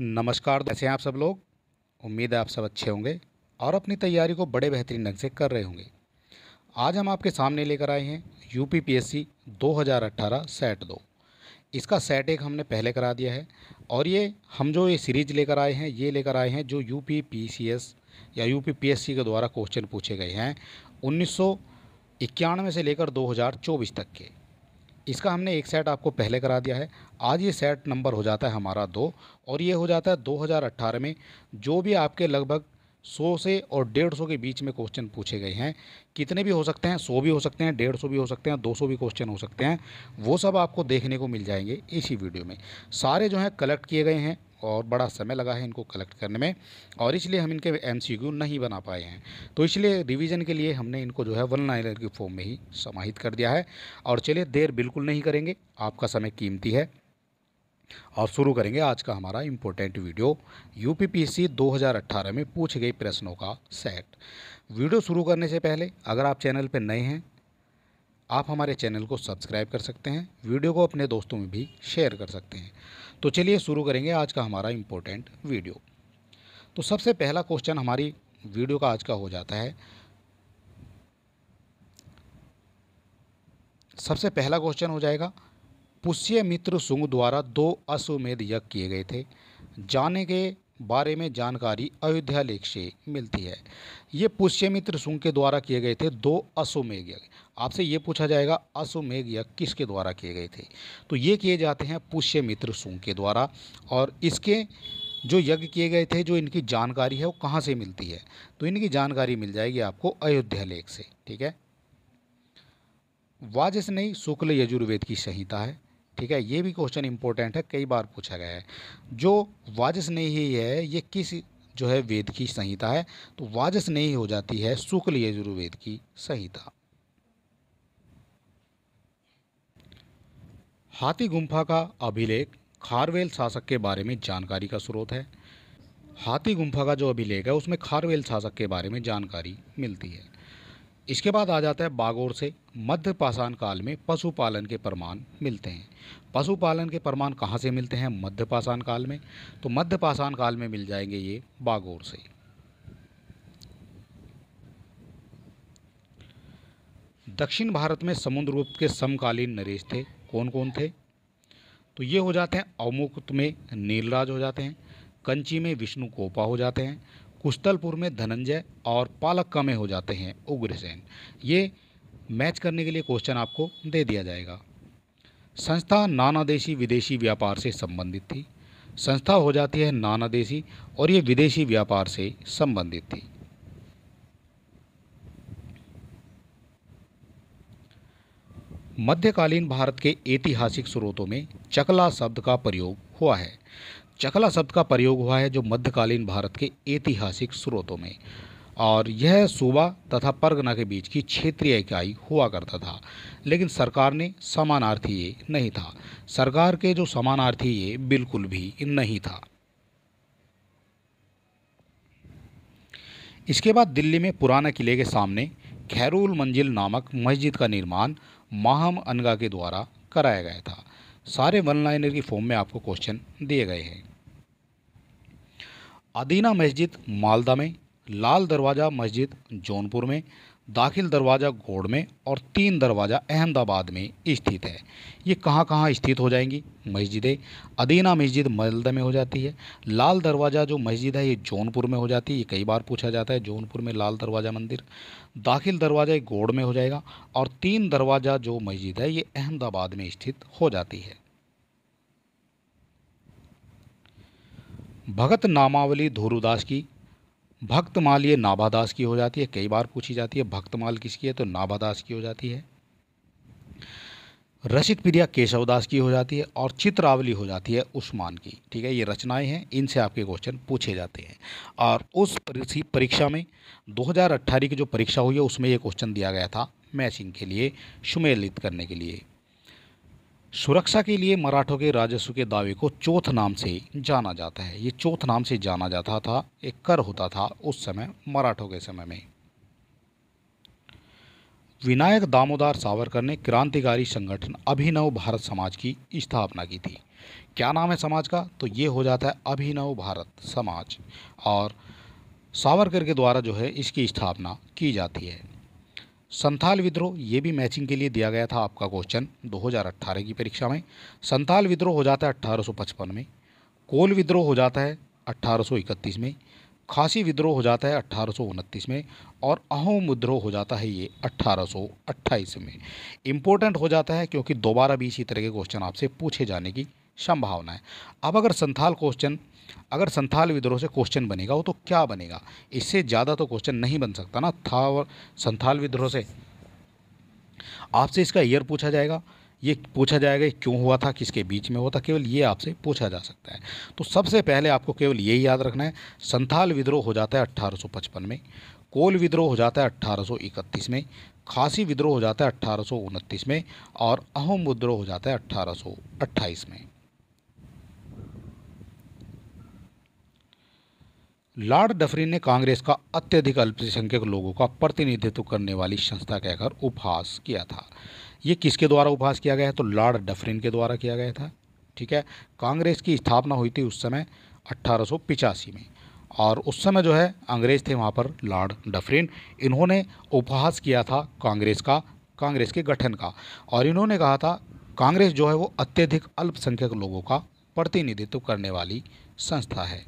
नमस्कार कैसे हैं आप सब लोग उम्मीद है आप सब अच्छे होंगे और अपनी तैयारी को बड़े बेहतरीन ढंग से कर रहे होंगे आज हम आपके सामने लेकर आए हैं U P P S C दो हज़ार अट्ठारह सेट दो इसका सेट एक हमने पहले करा दिया है और ये हम जो ये सीरीज लेकर आए हैं ये लेकर आए हैं जो U P P C S या U P P S C के द्वारा क्वेश्चन पूछे गए हैं उन्नीस सौ इक्यानवे से लेकर दो हज़ार चौबीस तक के इसका हमने एक सेट आपको पहले करा दिया है आज ये सेट नंबर हो जाता है हमारा दो और ये हो जाता है 2018 में जो भी आपके लगभग 100 से और 150 के बीच में क्वेश्चन पूछे गए हैं कितने भी हो सकते हैं 100 भी हो सकते हैं 150 भी हो सकते हैं 200 भी क्वेश्चन हो सकते हैं वो सब आपको देखने को मिल जाएंगे इसी वीडियो में सारे जो हैं कलेक्ट किए गए हैं और बड़ा समय लगा है इनको कलेक्ट करने में और इसलिए हम इनके एम नहीं बना पाए हैं तो इसलिए रिविज़न के लिए हमने इनको जो है वन लाइनर के फॉर्म में ही समाहित कर दिया है और चलिए देर बिल्कुल नहीं करेंगे आपका समय कीमती है और शुरू करेंगे आज का हमारा इम्पोर्टेंट वीडियो यूपीपीसी 2018 में पूछे गए प्रश्नों का सेट वीडियो शुरू करने से पहले अगर आप चैनल पर नए हैं आप हमारे चैनल को सब्सक्राइब कर सकते हैं वीडियो को अपने दोस्तों में भी शेयर कर सकते हैं तो चलिए शुरू करेंगे आज का हमारा इम्पोर्टेंट वीडियो तो सबसे पहला क्वेश्चन हमारी वीडियो का आज का हो जाता है सबसे पहला क्वेश्चन हो जाएगा पुष्य मित्र सुंग द्वारा दो अश्वमेध यज्ञ किए गए थे जाने के बारे में जानकारी अयोध्या लेख से मिलती है ये पुष्यमित्र सुंग के द्वारा किए गए थे दो अश्वमेघ यज्ञ आपसे ये पूछा जाएगा अश्वमेघ यज्ञ किसके द्वारा किए गए थे तो ये किए जाते हैं पुष्यमित्र सुंग के द्वारा और इसके जो यज्ञ किए गए थे जो इनकी जानकारी है वो कहाँ से मिलती है तो इनकी जानकारी मिल जाएगी आपको अयोध्या लेख से ठीक है नहीं शुक्ल यजुर्वेद की संहिता है ठीक है ये भी क्वेश्चन इंपॉर्टेंट है कई बार पूछा गया है जो नहीं है ये किस जो है वेद की संहिता है तो वाजस नहीं हो जाती है शुक्ल यजुर्वेद की संहिता हाथी गुम्फा का अभिलेख खारवेल शासक के बारे में जानकारी का स्रोत है हाथी गुम्फा का जो अभिलेख है उसमें खारवेल शासक के बारे में जानकारी मिलती है इसके बाद आ जाता है बागोर से मध्य पाषाण काल में पशुपालन के प्रमाण मिलते हैं पशुपालन के प्रमाण कहाँ से मिलते हैं मध्य पाषाण काल में तो मध्य पाषाण काल में मिल जाएंगे ये बागोर से दक्षिण भारत में समुद्रगुप्त के समकालीन नरेश थे कौन कौन थे तो ये हो जाते हैं अवमुक्त में नीलराज हो जाते हैं कंची में विष्णु कोपा हो जाते हैं कुस्तलपुर में धनंजय और पालक में हो जाते हैं उग्रसेन ये मैच करने के लिए क्वेश्चन आपको दे दिया जाएगा संस्था देशी विदेशी व्यापार से संबंधित थी संस्था हो जाती है नानादेशी और ये विदेशी व्यापार से संबंधित थी मध्यकालीन भारत के ऐतिहासिक स्रोतों में चकला शब्द का प्रयोग हुआ है चकला शब्द का प्रयोग हुआ है जो मध्यकालीन भारत के ऐतिहासिक स्रोतों में और यह सूबा तथा परगना के बीच की क्षेत्रीय इकाई हुआ करता था लेकिन सरकार ने समानार्थी ये नहीं था सरकार के जो समानार्थी ये बिल्कुल भी नहीं था इसके बाद दिल्ली में पुराना किले के सामने खैरुल मंजिल नामक मस्जिद का निर्माण माहम अनगा के द्वारा कराया गया था सारे वन लाइनर की फॉर्म में आपको क्वेश्चन दिए गए हैं अदीना मस्जिद मालदा में लाल दरवाज़ा मस्जिद जौनपुर में दाखिल दरवाज़ा घोड़ में और तीन दरवाज़ा अहमदाबाद में स्थित है ये कहाँ कहाँ स्थित हो जाएंगी मस्जिदें अदीना मस्जिद मालदा में हो जाती है लाल दरवाज़ा जो मस्जिद है ये जौनपुर में हो जाती है ये कई बार पूछा जाता है जौनपुर में लाल दरवाज़ा मंदिर दाखिल दरवाज़ा घोड़ में हो जाएगा और तीन दरवाज़ा जो मस्जिद है ये अहमदाबाद में स्थित हो जाती है भगत नामावली धोरुदास की भक्तमाल ये नाभादास की हो जाती है कई बार पूछी जाती है भक्तमाल किसकी है तो नाभादास की हो जाती है रसित प्रिया केशवदास की हो जाती है और चित्रावली हो जाती है उस्मान की ठीक है ये रचनाएं हैं इनसे आपके क्वेश्चन पूछे जाते हैं और उस परीक्षा में 2018 की जो परीक्षा हुई है उसमें ये क्वेश्चन दिया गया था मैचिंग के लिए सुमेलित करने के लिए सुरक्षा के लिए मराठों के राजस्व के दावे को चौथ नाम से जाना जाता है ये चौथ नाम से जाना जाता था एक कर होता था उस समय मराठों के समय में विनायक दामोदर सावरकर ने क्रांतिकारी संगठन अभिनव भारत समाज की स्थापना की थी क्या नाम है समाज का तो ये हो जाता है अभिनव भारत समाज और सावरकर के द्वारा जो है इसकी स्थापना की जाती है संथाल विद्रोह ये भी मैचिंग के लिए दिया गया था आपका क्वेश्चन 2018 की परीक्षा में संथाल विद्रोह हो जाता है अट्ठारह में कोल विद्रोह हो जाता है अट्ठारह में खासी विद्रोह हो जाता है अट्ठारह में और अहोम विद्रोह हो जाता है ये अट्ठारह में इम्पोर्टेंट हो जाता है क्योंकि दोबारा भी इसी तरह के क्वेश्चन आपसे पूछे जाने की संभावना है अब अगर संथाल क्वेश्चन अगर संथाल विद्रोह से क्वेश्चन बनेगा वो तो क्या बनेगा इससे ज़्यादा तो क्वेश्चन नहीं बन सकता ना था संथाल विद्रोह से आपसे इसका ईयर पूछा जाएगा ये पूछा जाएगा क्यों हुआ था किसके बीच में हुआ था केवल ये आपसे पूछा जा सकता है तो सबसे पहले आपको केवल ये याद रखना है संथाल विद्रोह हो जाता है अट्ठारह में कोल विद्रोह हो जाता है अट्ठारह में खासी विद्रोह हो जाता है अट्ठारह में और अहम विद्रोह हो जाता है अट्ठारह में लॉर्ड डफरी ने कांग्रेस का अत्यधिक अल्पसंख्यक लोगों का प्रतिनिधित्व करने वाली संस्था कहकर उपहास किया था ये किसके द्वारा उपहास किया गया है तो लॉर्ड डफरिन के द्वारा किया गया था ठीक है कांग्रेस की स्थापना हुई थी उस समय अट्ठारह में और उस समय जो है अंग्रेज़ थे वहाँ पर लॉर्ड डफरिन इन्होंने उपहास किया था कांग्रेस का कांग्रेस के गठन का और इन्होंने कहा था कांग्रेस जो है वो अत्यधिक अल्पसंख्यक लोगों का प्रतिनिधित्व करने वाली संस्था है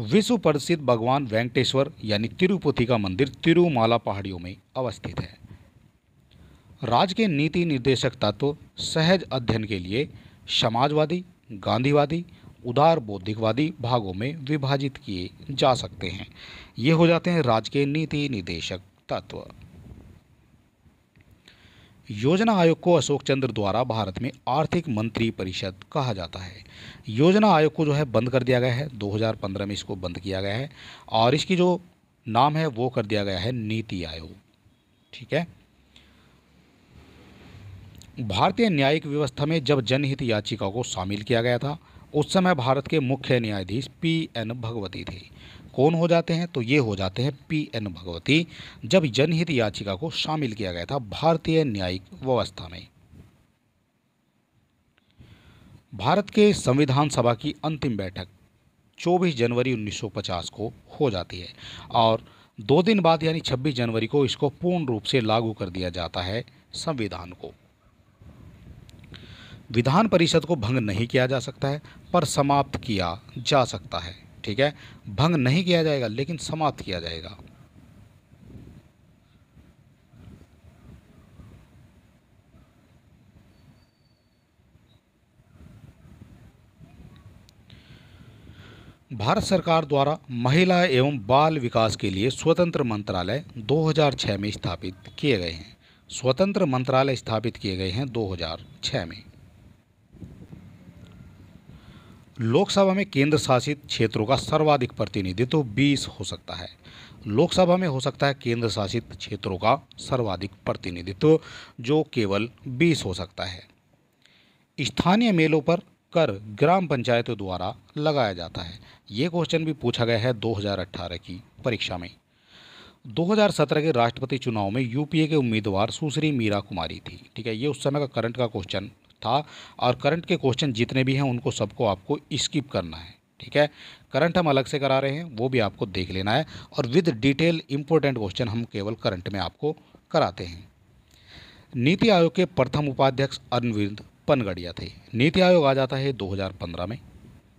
विश्व प्रसिद्ध भगवान वेंकटेश्वर यानी तिरुपति का मंदिर तिरुमाला पहाड़ियों में अवस्थित है राज्य के नीति निर्देशक तत्व सहज अध्ययन के लिए समाजवादी गांधीवादी उदार बौद्धिकवादी भागों में विभाजित किए जा सकते हैं ये हो जाते हैं राज्य के नीति निर्देशक तत्व योजना आयोग को अशोक चंद्र द्वारा भारत में आर्थिक मंत्री परिषद कहा जाता है योजना आयोग को जो है बंद कर दिया गया है 2015 में इसको बंद किया गया है और इसकी जो नाम है वो कर दिया गया है नीति आयोग ठीक है भारतीय न्यायिक व्यवस्था में जब जनहित याचिका को शामिल किया गया था उस समय भारत के मुख्य न्यायाधीश पी एन भगवती थी कौन हो जाते हैं तो ये हो जाते हैं पी एन भगवती जब जनहित याचिका को शामिल किया गया था भारतीय न्यायिक व्यवस्था में भारत के संविधान सभा की अंतिम बैठक 24 जनवरी 1950 को हो जाती है और दो दिन बाद यानी 26 जनवरी को इसको पूर्ण रूप से लागू कर दिया जाता है संविधान को विधान परिषद को भंग नहीं किया जा सकता है पर समाप्त किया जा सकता है ठीक है भंग नहीं किया जाएगा लेकिन समाप्त किया जाएगा भारत सरकार द्वारा महिला एवं बाल विकास के लिए स्वतंत्र मंत्रालय 2006 में स्थापित किए गए हैं स्वतंत्र मंत्रालय स्थापित किए गए हैं 2006 में लोकसभा में केंद्र शासित क्षेत्रों का सर्वाधिक प्रतिनिधित्व बीस हो सकता है लोकसभा में हो सकता है केंद्र शासित क्षेत्रों का सर्वाधिक प्रतिनिधित्व जो केवल बीस हो सकता है स्थानीय मेलों पर कर ग्राम पंचायतों द्वारा लगाया जाता है ये क्वेश्चन भी पूछा गया है 2018 की परीक्षा में 2017 के राष्ट्रपति चुनाव में यूपीए के उम्मीदवार सुश्री मीरा कुमारी थी ठीक है ये उस समय का करंट का क्वेश्चन था और करंट के क्वेश्चन जितने भी हैं उनको सबको आपको स्किप करना है ठीक है करंट हम अलग से करा रहे हैं वो भी आपको देख लेना है और विद डिटेल इम्पोर्टेंट क्वेश्चन हम केवल करंट में आपको कराते हैं नीति आयोग के प्रथम उपाध्यक्ष अरविंद पनगड़िया थे नीति आयोग आ जाता है 2015 में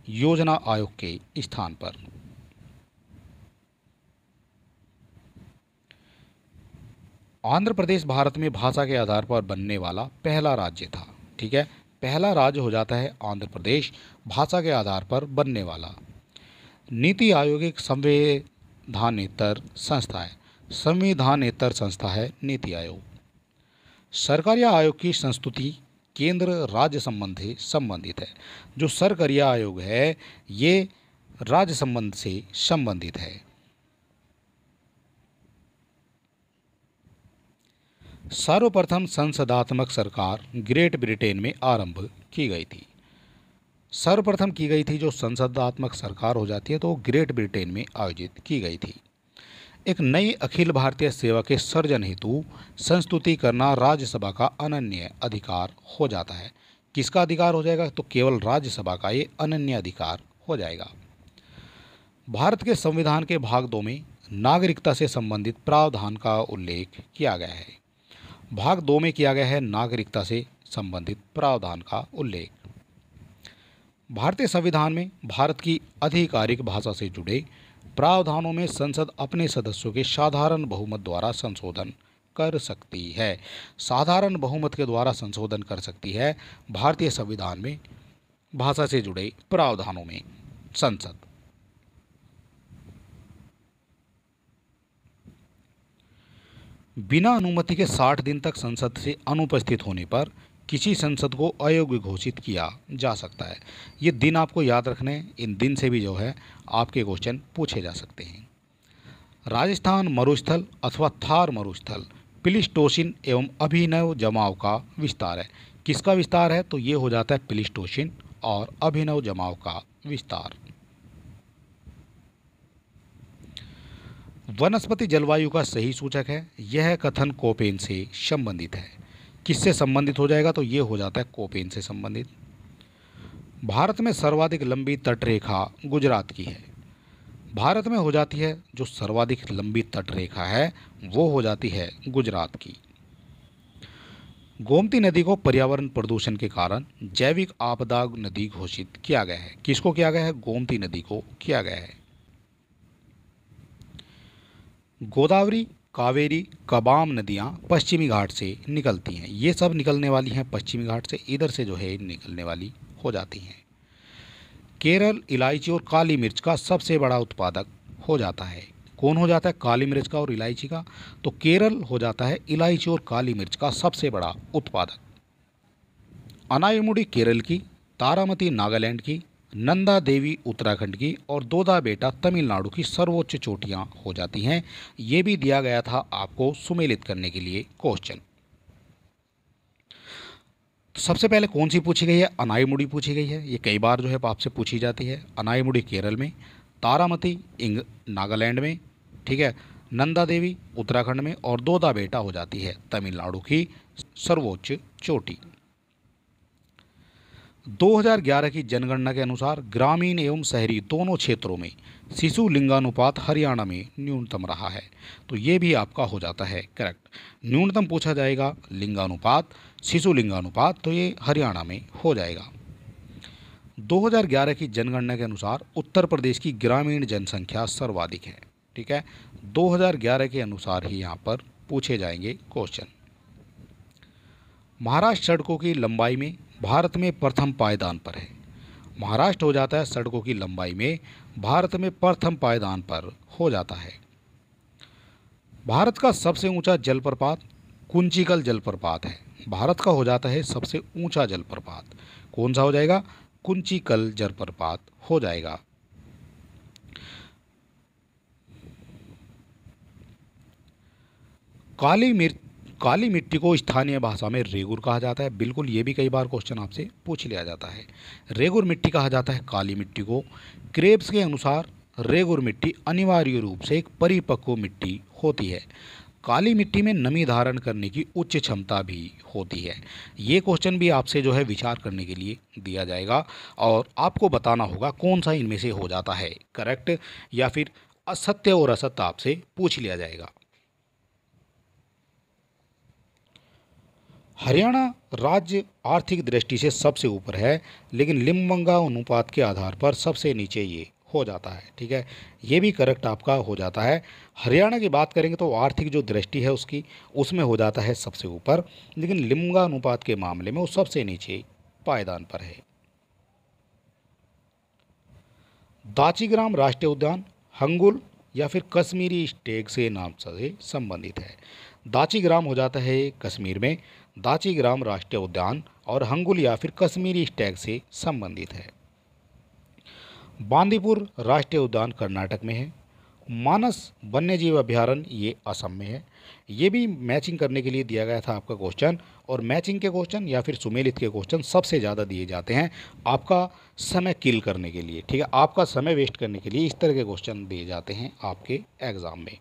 योजना आयोग के स्थान पर आंध्र प्रदेश भारत में भाषा के आधार पर बनने वाला पहला राज्य था ठीक है पहला राज्य हो जाता है आंध्र प्रदेश भाषा के आधार पर बनने वाला नीति आयोग एक संविधानेतर संस्था है संविधानेतर संस्था है नीति आयोग सरकारिया आयोग की संस्तुति केंद्र राज्य संबंधी संबंधित है जो सरकारिया आयोग है ये राज्य संबंध से संबंधित है सर्वप्रथम संसदात्मक सरकार ग्रेट ब्रिटेन में आरंभ की गई थी सर्वप्रथम की गई थी जो संसदात्मक सरकार हो जाती है तो ग्रेट ब्रिटेन में आयोजित की गई थी एक नई अखिल भारतीय सेवा के सर्जन हेतु संस्तुति करना राज्यसभा का अनन्य अधिकार हो जाता है किसका अधिकार हो जाएगा तो केवल राज्यसभा का ये अनन्य अधिकार हो जाएगा भारत के संविधान के भाग दो में नागरिकता से संबंधित प्रावधान का उल्लेख किया गया है भाग दो में किया गया है नागरिकता से संबंधित प्रावधान का उल्लेख भारतीय संविधान में भारत की आधिकारिक भाषा से जुड़े प्रावधानों में संसद अपने सदस्यों के साधारण बहुमत द्वारा संशोधन कर सकती है साधारण बहुमत के द्वारा संशोधन कर सकती है भारतीय संविधान में भाषा से जुड़े प्रावधानों में संसद बिना अनुमति के 60 दिन तक संसद से अनुपस्थित होने पर किसी संसद को अयोग्य घोषित किया जा सकता है ये दिन आपको याद रखने इन दिन से भी जो है आपके क्वेश्चन पूछे जा सकते हैं राजस्थान मरुस्थल अथवा थार मरुस्थल पिलिस्टोशिन एवं अभिनव जमाव का विस्तार है किसका विस्तार है तो ये हो जाता है पिलिस्टोशिन और अभिनव जमाव का विस्तार वनस्पति जलवायु का सही सूचक है यह कथन कोपेन से संबंधित है किससे संबंधित हो जाएगा तो यह हो जाता है कोपेन से संबंधित भारत में सर्वाधिक लंबी तटरेखा गुजरात की है भारत में हो जाती है जो सर्वाधिक लंबी तटरेखा है वो हो जाती है गुजरात की गोमती नदी को पर्यावरण प्रदूषण के कारण जैविक आपदा नदी घोषित किया गया है किसको किया गया है गोमती नदी को किया गया है गोदावरी कावेरी कबाम नदियाँ पश्चिमी घाट से निकलती हैं ये सब निकलने वाली हैं पश्चिमी घाट से इधर से जो है निकलने वाली हो जाती हैं केरल इलायची और काली मिर्च का सबसे बड़ा उत्पादक हो जाता है कौन हो जाता है काली मिर्च का और इलायची का तो केरल हो जाता है इलायची और काली मिर्च का सबसे बड़ा उत्पादक अनायमुडी केरल की तारामती नागालैंड की नंदा देवी उत्तराखंड की और दोदा बेटा तमिलनाडु की सर्वोच्च चोटियां हो जाती हैं ये भी दिया गया था आपको सुमेलित करने के लिए क्वेश्चन सबसे पहले कौन सी पूछी गई है अनाईमुड़ी पूछी गई है ये कई बार जो है आपसे पूछी जाती है अनाईमुड़ी केरल में तारामती इंग नागालैंड में ठीक है नंदा देवी उत्तराखंड में और दोदा बेटा हो जाती है तमिलनाडु की सर्वोच्च चोटी 2011 की जनगणना के अनुसार ग्रामीण एवं शहरी दोनों क्षेत्रों में शिशु लिंगानुपात हरियाणा में न्यूनतम रहा है तो ये भी आपका हो जाता है करेक्ट न्यूनतम पूछा जाएगा लिंगानुपात शिशु लिंगानुपात तो ये हरियाणा में हो जाएगा 2011 की जनगणना के अनुसार उत्तर प्रदेश की ग्रामीण जनसंख्या सर्वाधिक है ठीक है 2011 के अनुसार ही यहाँ पर पूछे जाएंगे क्वेश्चन महाराष्ट्र सड़कों की लंबाई में भारत में प्रथम पायदान पर है महाराष्ट्र हो जाता है सड़कों की लंबाई में भारत में प्रथम पायदान पर हो जाता है भारत का सबसे ऊंचा जलप्रपात कुंचिकल जलप्रपात है भारत का हो जाता है सबसे ऊंचा जलप्रपात कौन सा हो जाएगा कुंचिकल जलप्रपात हो जाएगा काली मिर्च काली मिट्टी को स्थानीय भाषा में रेगुर कहा जाता है बिल्कुल ये भी कई बार क्वेश्चन आपसे पूछ लिया जाता है रेगुर मिट्टी कहा जाता है काली मिट्टी को क्रेब्स के अनुसार रेगुर मिट्टी अनिवार्य रूप से एक परिपक्व मिट्टी होती है काली मिट्टी में नमी धारण करने की उच्च क्षमता भी होती है ये क्वेश्चन भी आपसे जो है विचार करने के लिए दिया जाएगा और आपको बताना होगा कौन सा इनमें से हो जाता है करेक्ट या फिर असत्य और असत्य आपसे पूछ लिया जाएगा हरियाणा राज्य आर्थिक दृष्टि से सबसे ऊपर है लेकिन लिम्बंगा अनुपात के आधार पर सबसे नीचे ये हो जाता है ठीक है ये भी करेक्ट आपका हो जाता है हरियाणा की बात करेंगे तो आर्थिक जो दृष्टि है उसकी उसमें हो जाता है सबसे ऊपर लेकिन लिम्बा अनुपात के मामले में वो सबसे नीचे पायदान पर है दाचीग्राम राष्ट्रीय उद्यान हंगुल या फिर कश्मीरी स्टेग से नाम से संबंधित है दाचीग्राम हो जाता है कश्मीर में दाचीग्राम राष्ट्रीय उद्यान और हंगुल या फिर कश्मीरी स्टैग से संबंधित है बांदीपुर राष्ट्रीय उद्यान कर्नाटक में है मानस वन्यजीव अभ्यारण्य ये असम में है ये भी मैचिंग करने के लिए दिया गया था आपका क्वेश्चन और मैचिंग के क्वेश्चन या फिर सुमेलित के क्वेश्चन सबसे ज़्यादा दिए जाते हैं आपका समय किल करने के लिए ठीक है आपका समय वेस्ट करने के लिए इस तरह के क्वेश्चन दिए जाते हैं आपके एग्ज़ाम में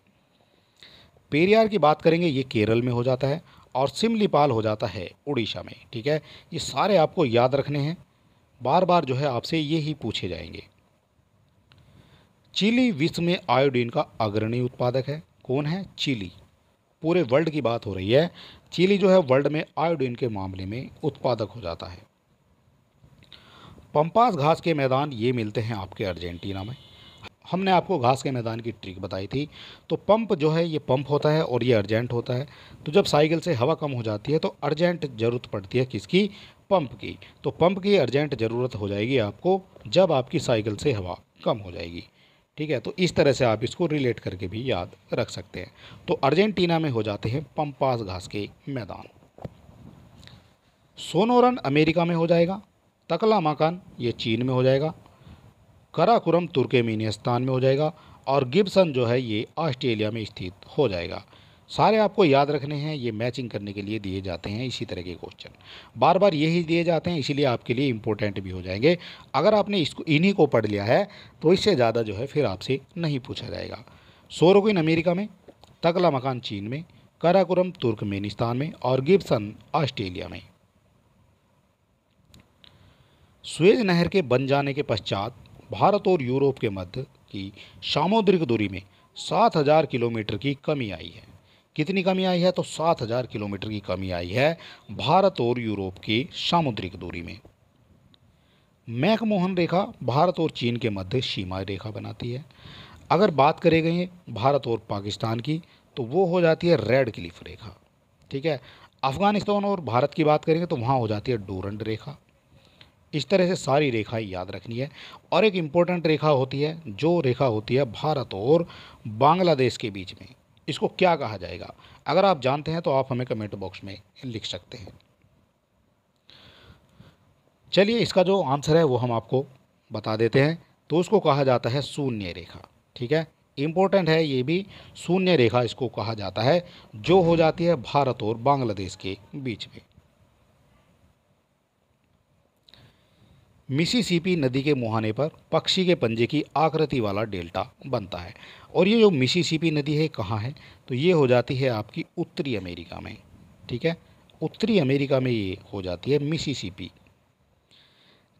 पेरियार की बात करेंगे ये केरल में हो जाता है और सिमलीपाल हो जाता है उड़ीसा में ठीक है ये सारे आपको याद रखने हैं बार बार जो है आपसे ये ही पूछे जाएंगे चिली विश्व में आयोडीन का अग्रणी उत्पादक है कौन है चिली पूरे वर्ल्ड की बात हो रही है चिली जो है वर्ल्ड में आयोडीन के मामले में उत्पादक हो जाता है पंपास घास के मैदान ये मिलते हैं आपके अर्जेंटीना में हमने आपको घास के मैदान की ट्रिक बताई थी तो पंप जो है ये पंप होता है और ये अर्जेंट होता है तो जब साइकिल से हवा कम हो जाती है तो अर्जेंट ज़रूरत पड़ती है किसकी पंप की तो पंप की अर्जेंट ज़रूरत हो जाएगी आपको जब आपकी साइकिल से हवा कम हो जाएगी ठीक है तो इस तरह से आप इसको रिलेट करके भी याद रख सकते हैं तो अर्जेंटीना में हो जाते हैं पंपास घास के मैदान सोनोरन अमेरिका में हो जाएगा तकला मकान ये चीन में हो जाएगा कराकुरम तुर्केमीनिस्तान में हो जाएगा और गिब्सन जो है ये ऑस्ट्रेलिया में स्थित हो जाएगा सारे आपको याद रखने हैं ये मैचिंग करने के लिए दिए जाते हैं इसी तरह के क्वेश्चन बार बार यही दिए जाते हैं इसीलिए आपके लिए इम्पोर्टेंट भी हो जाएंगे अगर आपने इसको इन्हीं को पढ़ लिया है तो इससे ज़्यादा जो है फिर आपसे नहीं पूछा जाएगा सोरोगिन अमेरिका में तकला मकान चीन में कराकुरम तुर्कमेनिस्तान में और गिब्सन ऑस्ट्रेलिया में स्वेज नहर के बन जाने के पश्चात भारत और यूरोप के मध्य की सामुद्रिक दूरी में 7000 किलोमीटर की कमी आई है कितनी कमी आई है तो 7000 किलोमीटर की कमी आई है भारत और यूरोप की सामुद्रिक दूरी में मैकमोहन रेखा भारत और चीन के मध्य सीमा रेखा बनाती है अगर बात करें गए भारत और पाकिस्तान की तो वो हो जाती है रेड क्लिफ रेखा ठीक है अफगानिस्तान और भारत की बात करेंगे तो वहाँ हो जाती है डोरंड रेखा इस तरह से सारी रेखाएं याद रखनी है और एक इम्पोर्टेंट रेखा होती है जो रेखा होती है भारत और बांग्लादेश के बीच में इसको क्या कहा जाएगा अगर आप जानते हैं तो आप हमें कमेंट बॉक्स में लिख सकते हैं चलिए इसका जो आंसर है वो हम आपको बता देते हैं तो उसको कहा जाता है शून्य रेखा ठीक है इम्पोर्टेंट है ये भी शून्य रेखा इसको कहा जाता है जो हो जाती है भारत और बांग्लादेश के बीच में मिसीसीपी नदी के मुहाने पर पक्षी के पंजे की आकृति वाला डेल्टा बनता है और ये जो मिसीसीपी नदी है कहाँ है तो ये हो जाती है आपकी उत्तरी अमेरिका में ठीक है उत्तरी अमेरिका में ये हो जाती है मिसीसीपी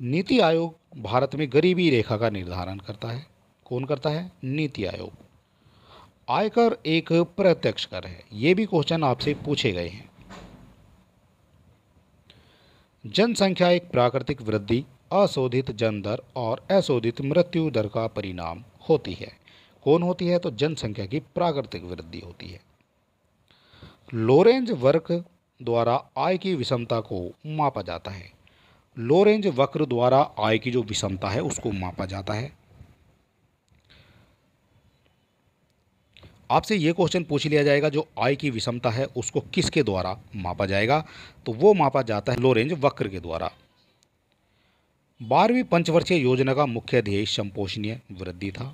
नीति आयोग भारत में गरीबी रेखा का निर्धारण करता है कौन करता है नीति आयोग आयकर एक प्रत्यक्ष कर है ये भी क्वेश्चन आपसे पूछे गए हैं जनसंख्या एक प्राकृतिक वृद्धि अशोधित जन दर और अशोधित मृत्यु दर का परिणाम होती है कौन होती है तो जनसंख्या की प्राकृतिक वृद्धि होती है लोरेंज वर्क द्वारा आय की विषमता को मापा जाता है लोरेंज वक्र द्वारा आय की जो विषमता है उसको मापा जाता है आपसे ये क्वेश्चन पूछ लिया जाएगा जो आय की विषमता है उसको किसके द्वारा मापा जाएगा तो वो मापा जाता है लोरेंज वक्र के द्वारा बारहवीं पंचवर्षीय योजना का मुख्य ध्येय समपोषणीय वृद्धि था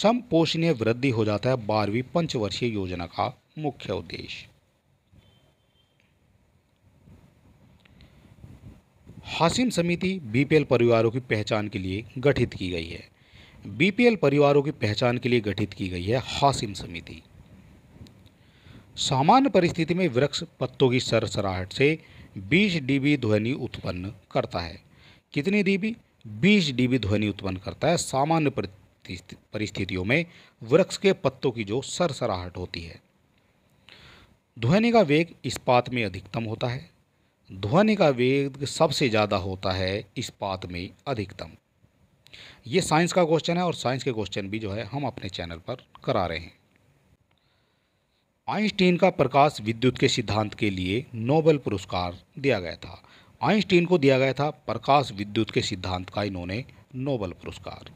समपोषणीय वृद्धि हो जाता है बारहवीं पंचवर्षीय योजना का मुख्य उद्देश्य हासिम समिति बीपीएल परिवारों की पहचान के लिए गठित की गई है बीपीएल परिवारों की पहचान के लिए गठित की गई है हासिम समिति सामान्य परिस्थिति में वृक्ष पत्तों की सरसराहट से 20 डीबी ध्वनि उत्पन्न करता है कितनी डीबी 20 डीबी ध्वनि उत्पन्न करता है सामान्य परिस्थितियों में वृक्ष के पत्तों की जो सरसराहट होती है ध्वनि का वेग इस्पात में अधिकतम होता है ध्वनि का वेग सबसे ज़्यादा होता है इस्पात में अधिकतम ये साइंस का क्वेश्चन है और साइंस के क्वेश्चन भी जो है हम अपने चैनल पर करा रहे हैं आइंस्टीन का प्रकाश विद्युत के सिद्धांत के लिए नोबेल पुरस्कार दिया गया था आइंस्टीन को दिया गया था प्रकाश विद्युत के सिद्धांत का इन्होंने नोबल पुरस्कार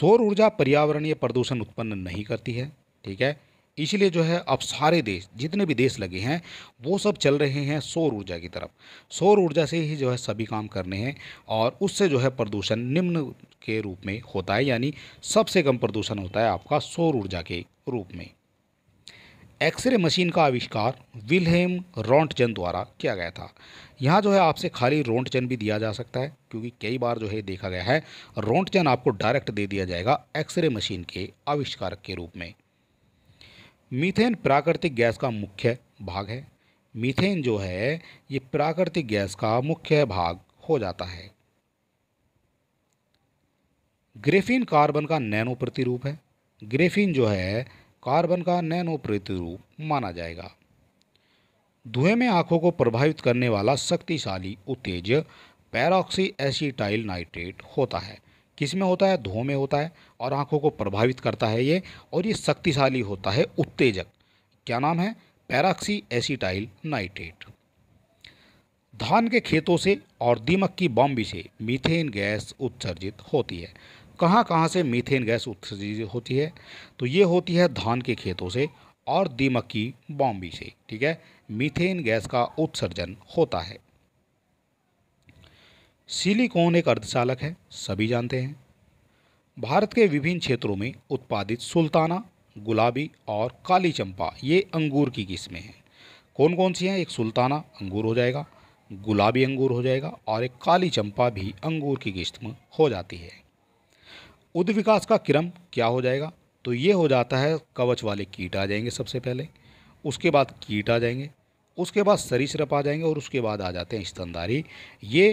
सौर ऊर्जा पर्यावरणीय प्रदूषण उत्पन्न नहीं करती है ठीक है इसलिए जो है अब सारे देश जितने भी देश लगे हैं वो सब चल रहे हैं सौर ऊर्जा की तरफ सौर ऊर्जा से ही जो है सभी काम करने हैं और उससे जो है प्रदूषण निम्न के रूप में होता है यानी सबसे कम प्रदूषण होता है आपका सौर ऊर्जा के रूप में एक्सरे मशीन का आविष्कार विलहेम रोंटजन द्वारा किया गया था यहाँ जो है आपसे खाली रोंटजन भी दिया जा सकता है क्योंकि कई बार जो है देखा गया है रोंटजन आपको डायरेक्ट दे दिया जाएगा एक्सरे मशीन के आविष्कार के रूप में मीथेन प्राकृतिक गैस का मुख्य भाग है मीथेन जो है ये प्राकृतिक गैस का मुख्य भाग हो जाता है ग्रेफिन कार्बन का नैनो प्रतिरूप है ग्रेफिन जो है कार्बन का नैनो प्रतिरूप माना जाएगा धुएं में आंखों को प्रभावित करने वाला शक्तिशाली उत्तेज पैरोक्सी एसिटाइल नाइट्रेट होता है किस में होता है धुओं में होता है और आंखों को प्रभावित करता है ये और ये शक्तिशाली होता है उत्तेजक क्या नाम है पैराक्सी एसिटाइल नाइट्रेट धान के खेतों से और दीमक की बॉम्बी से मीथेन गैस उत्सर्जित होती है कहाँ कहाँ से मीथेन गैस उत्सर्जित होती है तो ये होती है धान के खेतों से और दीमक की बॉम्बी से ठीक है मीथेन गैस का उत्सर्जन होता है सिलिकॉन एक अर्धचालक है सभी जानते हैं भारत के विभिन्न क्षेत्रों में उत्पादित सुल्ताना गुलाबी और काली चंपा ये अंगूर की किस्में हैं कौन कौन सी हैं एक सुल्ताना अंगूर हो जाएगा गुलाबी अंगूर हो जाएगा और एक काली चंपा भी अंगूर की किस्म हो जाती है उद विकास का क्रम क्या हो जाएगा तो ये हो जाता है कवच वाले कीट आ जाएंगे सबसे पहले उसके बाद कीट आ जाएंगे उसके बाद सरीसृप आ जाएंगे और उसके बाद आ जाते हैं स्तनधारी ये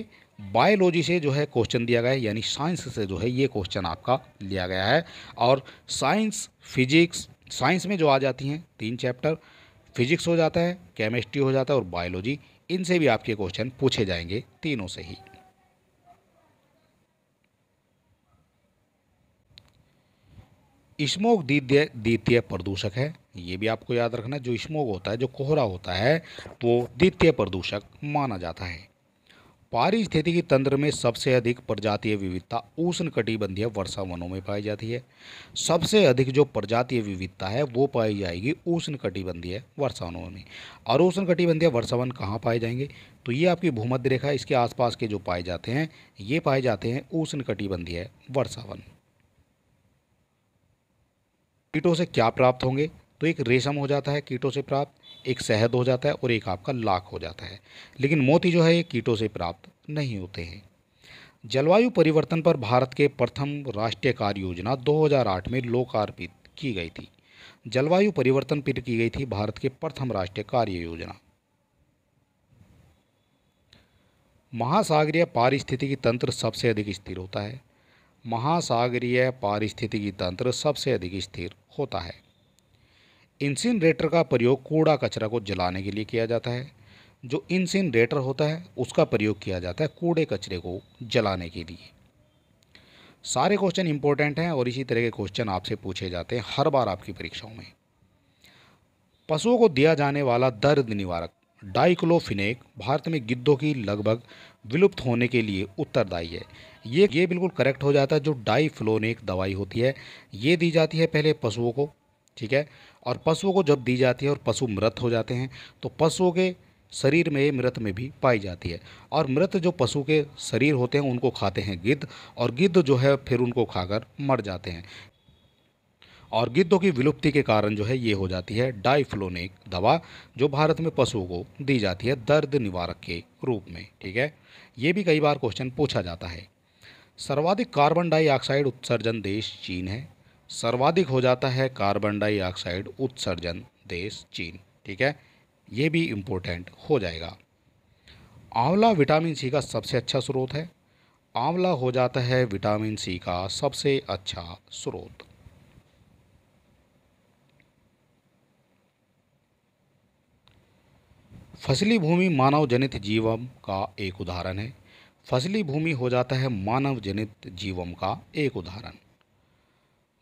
बायोलॉजी से जो है क्वेश्चन दिया गया है यानी साइंस से जो है ये क्वेश्चन आपका लिया गया है और साइंस फिजिक्स साइंस में जो आ जाती हैं तीन चैप्टर फिजिक्स हो जाता है केमिस्ट्री हो जाता है और बायोलॉजी इनसे भी आपके क्वेश्चन पूछे जाएंगे तीनों से ही स्मोक द्वितीय द्वितीय प्रदूषक है ये भी आपको याद रखना जो स्मोक होता है जो कोहरा होता है वो द्वितीय प्रदूषक माना जाता है पारिस्थितिकी तंत्र में सबसे अधिक प्रजातीय विविधता उष्ण कटिबंधीय वर्षा वनों में पाई जाती है सबसे अधिक जो प्रजातीय विविधता है वो पाई जाएगी उष्ण कटिबंधीय वर्षा वनों में और उष्ण कटिबंधीय वर्षा वन कहाँ पाए जाएंगे तो ये आपकी भूमध्य रेखा इसके आसपास के जो पाए जाते हैं ये पाए जाते हैं उष्ण कटिबंधीय वर्षा वन कीटों से क्या प्राप्त होंगे तो एक रेशम हो जाता है कीटों से प्राप्त एक शहद हो जाता है और एक आपका लाख हो जाता है लेकिन मोती जो है ये कीटों से प्राप्त नहीं होते हैं जलवायु परिवर्तन पर भारत के प्रथम राष्ट्रीय कार्य योजना 2008 में लोकार्पित की गई थी जलवायु परिवर्तन पर की गई थी भारत के प्रथम राष्ट्रीय कार्य योजना महासागरीय पारिस्थितिकी तंत्र सबसे अधिक स्थिर होता है महासागरीय पारिस्थितिकी तंत्र सबसे अधिक स्थिर होता है इंसिनरेटर का प्रयोग कूड़ा कचरा को जलाने के लिए किया जाता है जो इंसिनरेटर होता है उसका प्रयोग किया जाता है कूड़े कचरे को जलाने के लिए सारे क्वेश्चन इंपॉर्टेंट हैं और इसी तरह के क्वेश्चन आपसे पूछे जाते हैं हर बार आपकी परीक्षाओं में पशुओं को दिया जाने वाला दर्द निवारक डाइक्लोफिनेक भारत में गिद्धों की लगभग विलुप्त होने के लिए उत्तरदायी है ये ये बिल्कुल करेक्ट हो जाता है जो डाइफ्लोनिक दवाई होती है ये दी जाती है पहले पशुओं को ठीक है और पशुओं को जब दी जाती है और पशु मृत हो जाते हैं तो पशुओं के शरीर में मृत में भी पाई जाती है और मृत जो पशु के शरीर होते हैं उनको खाते हैं गिद्ध और गिद्ध जो है फिर उनको खाकर मर जाते हैं और गिद्धों की विलुप्ति के कारण जो है ये हो जाती है डाइफ्लोनिक दवा जो भारत में पशुओं को दी जाती है दर्द निवारक के रूप में ठीक है ये भी कई बार क्वेश्चन पूछा जाता है सर्वाधिक कार्बन डाइऑक्साइड उत्सर्जन देश चीन है सर्वाधिक हो जाता है कार्बन डाइऑक्साइड उत्सर्जन देश चीन ठीक है ये भी इम्पोर्टेंट हो जाएगा आंवला विटामिन सी का सबसे अच्छा स्रोत है आंवला हो जाता है विटामिन सी का सबसे अच्छा स्रोत फसली भूमि मानव जनित जीवन का एक उदाहरण है फसली भूमि हो जाता है मानव जनित जीवन का एक उदाहरण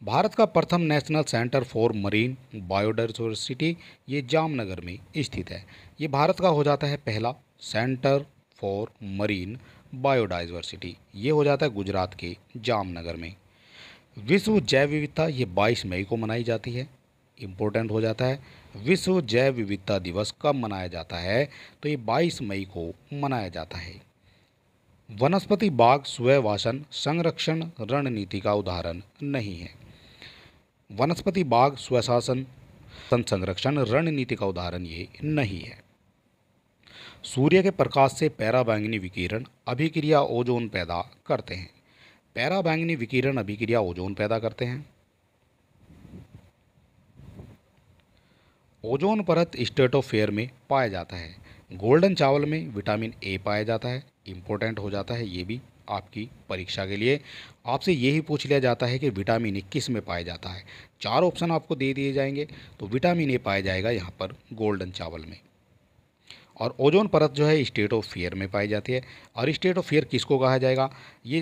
भारत का प्रथम national centre for marine biodiversity ये जामनगर में स्थित है ये भारत का हो जाता है पहला सेंटर फॉर मरीन बायोडाइवर्सिटी ये हो जाता है गुजरात के जामनगर में विश्व जैव विविधता ये 22 मई को मनाई जाती है इम्पोर्टेंट हो जाता है विश्व जैव विविधता दिवस कब मनाया जाता है तो ये 22 मई को मनाया जाता है वनस्पति बाग स्वयवासन संरक्षण रणनीति का उदाहरण नहीं है वनस्पति बाग स्वशासन संरक्षण रणनीति का उदाहरण ये नहीं है सूर्य के प्रकाश से पैराबैंगनी विकिरण अभिक्रिया ओजोन पैदा करते हैं पैराबैंगनी विकिरण अभिक्रिया ओजोन पैदा करते हैं ओजोन परत स्टेटोफेयर में पाया जाता है गोल्डन चावल में विटामिन ए पाया जाता है इम्पोर्टेंट हो जाता है ये भी आपकी परीक्षा के लिए आपसे ये ही पूछ लिया जाता है कि विटामिन ए किस में पाया जाता है चार ऑप्शन आपको दे दिए जाएंगे तो विटामिन ए पाया जाएगा यहाँ पर गोल्डन चावल में और ओजोन परत जो है स्टेट ऑफ फेयर में पाई जाती है और स्टेट ऑफ फेयर किसको कहा जाएगा ये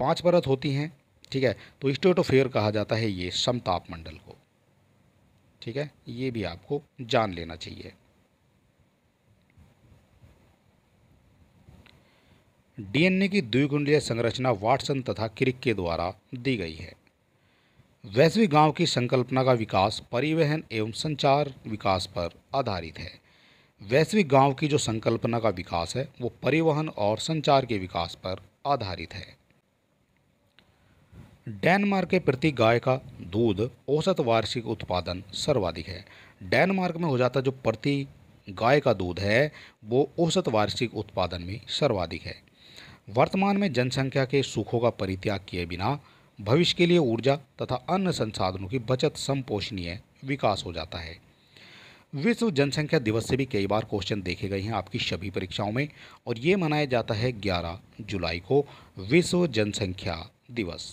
पाँच परत होती हैं ठीक है तो स्टेट ऑफ फेयर कहा जाता है ये समताप मंडल को ठीक है ये भी आपको जान लेना चाहिए डीएनए की द्विगुणीय संरचना वाटसन तथा क्रिक के द्वारा दी गई है वैश्विक गांव की संकल्पना का विकास परिवहन एवं संचार विकास पर आधारित है वैश्विक गांव की जो संकल्पना का विकास है वो परिवहन और संचार के विकास पर आधारित है डेनमार्क के प्रति गाय का दूध औसत वार्षिक उत्पादन सर्वाधिक है डेनमार्क में हो जाता जो प्रति गाय का दूध है वो औसत वार्षिक उत्पादन में सर्वाधिक है वर्तमान में जनसंख्या के सुखों का परित्याग किए बिना भविष्य के लिए ऊर्जा तथा अन्य संसाधनों की बचत संपोषणीय विकास हो जाता है विश्व जनसंख्या दिवस से भी कई बार क्वेश्चन देखे गए हैं आपकी सभी परीक्षाओं में और ये मनाया जाता है 11 जुलाई को विश्व जनसंख्या दिवस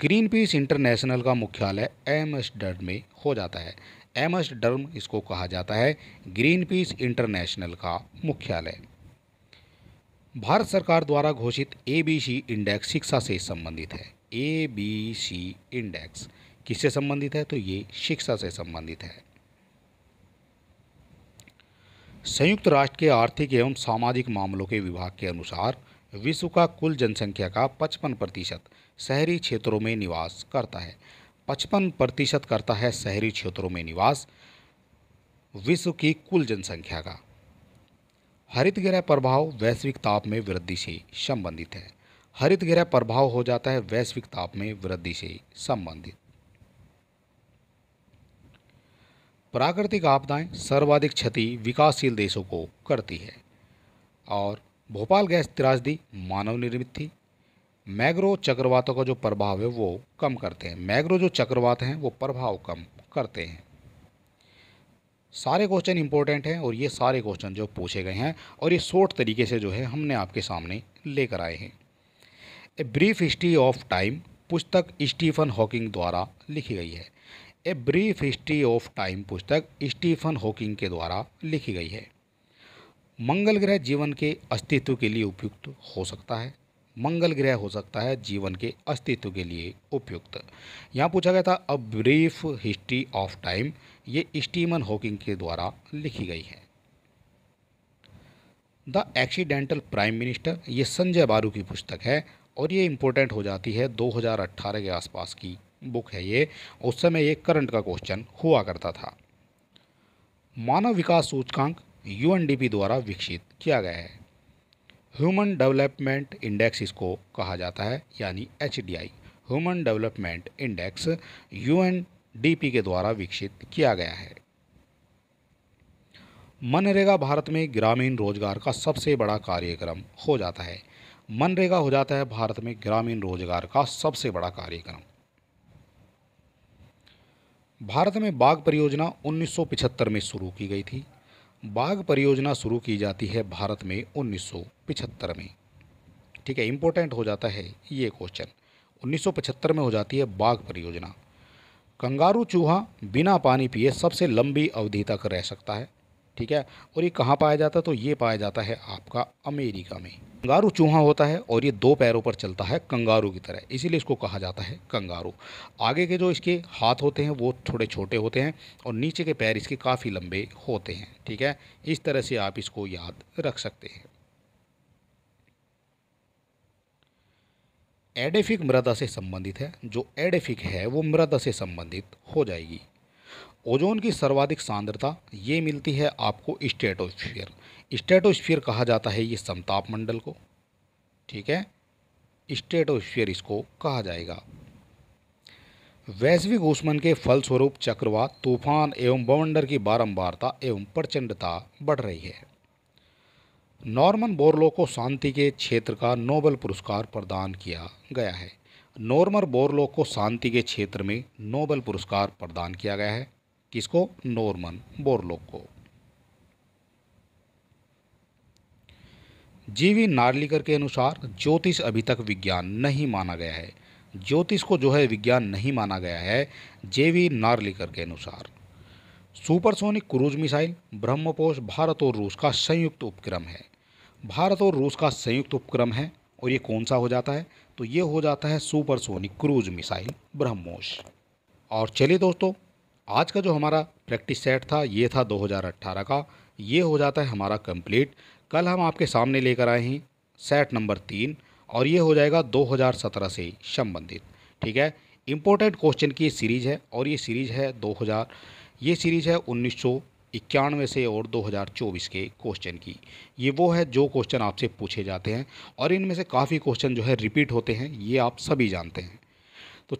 ग्रीन पीस इंटरनेशनल का मुख्यालय एमस्टर्ड में हो जाता है एमस्टर्म इसको कहा जाता है ग्रीन पीस इंटरनेशनल का मुख्यालय भारत सरकार द्वारा घोषित एबीसी इंडेक्स शिक्षा से संबंधित है एबीसी इंडेक्स किससे संबंधित है तो ये शिक्षा से संबंधित है संयुक्त राष्ट्र के आर्थिक एवं सामाजिक मामलों के विभाग के अनुसार विश्व का कुल जनसंख्या का 55 प्रतिशत शहरी क्षेत्रों में निवास करता है 55 प्रतिशत करता है शहरी क्षेत्रों में निवास विश्व की कुल जनसंख्या का हरित गृह प्रभाव वैश्विक ताप में वृद्धि से संबंधित है हरित गृह प्रभाव हो जाता है वैश्विक ताप में वृद्धि से संबंधित प्राकृतिक आपदाएं सर्वाधिक क्षति विकासशील देशों को करती है और भोपाल गैस त्रासदी मानव निर्मित थी मैग्रो चक्रवातों का जो प्रभाव है वो कम करते हैं मैग्रो जो चक्रवात हैं वो प्रभाव कम करते हैं सारे क्वेश्चन इंपॉर्टेंट हैं और ये सारे क्वेश्चन जो पूछे गए हैं और ये शॉर्ट तरीके से जो है हमने आपके सामने लेकर आए हैं a brief history of time पुस्तक स्टीफन हॉकिंग द्वारा लिखी गई है a brief history of time पुस्तक स्टीफन हॉकिंग के द्वारा लिखी गई है मंगल ग्रह जीवन के अस्तित्व के लिए उपयुक्त हो सकता है मंगल ग्रह हो सकता है जीवन के अस्तित्व के लिए उपयुक्त यहाँ पूछा गया था a brief history of time ये स्टीमन हॉकिंग के द्वारा लिखी गई है द एक्सीडेंटल प्राइम मिनिस्टर ये संजय बारू की पुस्तक है और ये इम्पोर्टेंट हो जाती है 2018 के आसपास की बुक है ये उस समय ये करंट का क्वेश्चन हुआ करता था मानव विकास सूचकांक यूएनडीपी द्वारा विकसित किया गया है ह्यूमन डेवलपमेंट इंडेक्स इसको कहा जाता है यानी H human development index UNDP के द्वारा विकसित किया गया है मनरेगा भारत में ग्रामीण रोजगार का सबसे बड़ा कार्यक्रम हो जाता है मनरेगा हो जाता है भारत में ग्रामीण रोजगार का सबसे बड़ा कार्यक्रम भारत में बाघ परियोजना 1975 में शुरू की गई थी बाघ परियोजना शुरू की जाती है भारत में 1975 में ठीक है इंपॉर्टेंट हो जाता है ये क्वेश्चन 1975 में हो जाती है बाघ परियोजना कंगारू चूहा बिना पानी पिए सबसे लंबी अवधि तक रह सकता है ठीक है और ये कहाँ पाया जाता है तो ये पाया जाता है आपका अमेरिका में कंगारू चूहा होता है और ये दो पैरों पर चलता है कंगारू की तरह इसीलिए इसको कहा जाता है कंगारू आगे के जो इसके हाथ होते हैं वो थोड़े छोटे होते हैं और नीचे के पैर इसके काफ़ी लंबे होते हैं ठीक है इस तरह से आप इसको याद रख सकते हैं एडेफिक मृदा से संबंधित है जो एडेफिक है वो मृदा से संबंधित हो जाएगी ओजोन की सर्वाधिक सांद्रता ये मिलती है आपको स्टेटोस्फीयर स्टेटोस्फीयर कहा जाता है ये समताप मंडल को ठीक है स्टेटोस्फीयर इसको कहा जाएगा वैश्विक ऊष्मन के फलस्वरूप चक्रवात तूफान एवं बवंडर की बारंबारता एवं प्रचंडता बढ़ रही है नॉर्मन बोरलो को शांति के क्षेत्र का नोबेल पुरस्कार प्रदान किया गया है नॉर्मन बोरलो को शांति के क्षेत्र में नोबल पुरस्कार प्रदान किया गया है किसको नॉर्मन बोरलो को जीवी नार्लिकर के अनुसार ज्योतिष अभी तक विज्ञान नहीं माना गया है ज्योतिष को जो है विज्ञान नहीं माना गया है जेवी नार्लिकर के अनुसार supersonic cruise missile BrahMos Bharat और रूस का संयुक्त उपक्रम है भारत और रूस का संयुक्त उपक्रम है और ये कौन सा हो जाता है तो ये हो जाता है सुपरसोनिक क्रूज मिसाइल ब्रह्मोस और चलिए दोस्तों आज का जो हमारा प्रैक्टिस सेट था ये था 2018 का ये हो जाता है हमारा कंप्लीट कल हम आपके सामने लेकर आए हैं सेट नंबर तीन और ये हो जाएगा 2017 से संबंधित ठीक है इम्पोर्टेंट क्वेश्चन की सीरीज़ है और ये सीरीज़ है 2000 ये सीरीज़ है उन्नीस इक्यानवे से और 2024 के क्वेश्चन की ये वो है जो क्वेश्चन आपसे पूछे जाते हैं और इनमें से काफ़ी क्वेश्चन जो है रिपीट होते हैं ये आप सभी जानते हैं तो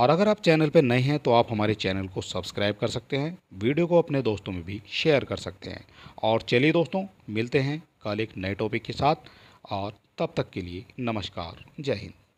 और अगर आप चैनल पर नए हैं तो आप हमारे चैनल को सब्सक्राइब कर सकते हैं वीडियो को अपने दोस्तों में भी शेयर कर सकते हैं और चलिए दोस्तों मिलते हैं कल एक नए टॉपिक के साथ और तब तक के लिए नमस्कार जय हिंद